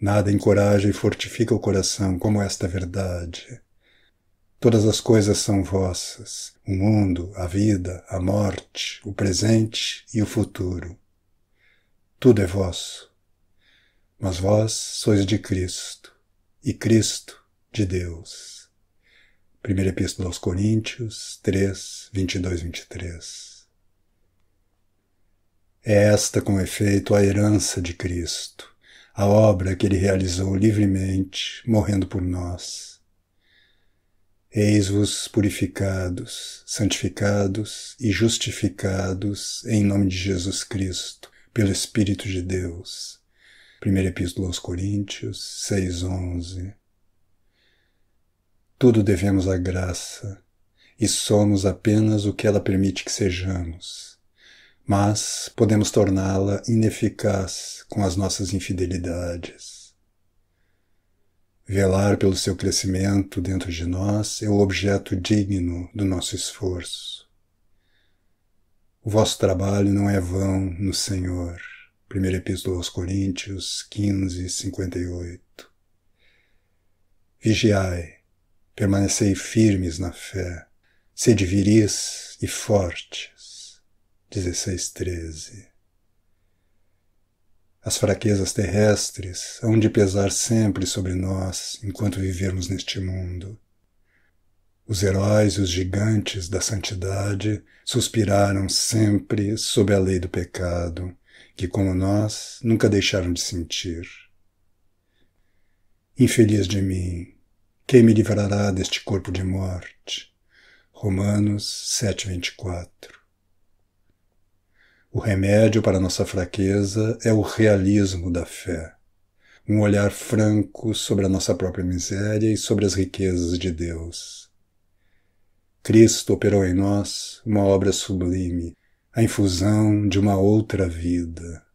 Nada encoraja e fortifica o coração como esta verdade. Todas as coisas são vossas, o mundo, a vida, a morte, o presente e o futuro. Tudo é vosso. Mas vós sois de Cristo, e Cristo de Deus. Primeira Epístola aos Coríntios 3, 22, 23. É esta, com efeito, a herança de Cristo, a obra que ele realizou livremente, morrendo por nós. Eis-vos purificados, santificados e justificados em nome de Jesus Cristo, pelo Espírito de Deus. 1 Epístola aos Coríntios 6,11 Tudo devemos à graça, e somos apenas o que ela permite que sejamos mas podemos torná-la ineficaz com as nossas infidelidades. Velar pelo seu crescimento dentro de nós é o objeto digno do nosso esforço. O vosso trabalho não é vão no Senhor. 1 Epístola aos Coríntios 15, 58. Vigiai, permanecei firmes na fé, sede viris e fortes 13. As fraquezas terrestres hão de pesar sempre sobre nós enquanto vivermos neste mundo. Os heróis e os gigantes da santidade suspiraram sempre sob a lei do pecado, que, como nós, nunca deixaram de sentir. Infeliz de mim, quem me livrará deste corpo de morte? Romanos 7, 24. O remédio para nossa fraqueza é o realismo da fé, um olhar franco sobre a nossa própria miséria e sobre as riquezas de Deus. Cristo operou em nós uma obra sublime, a infusão de uma outra vida.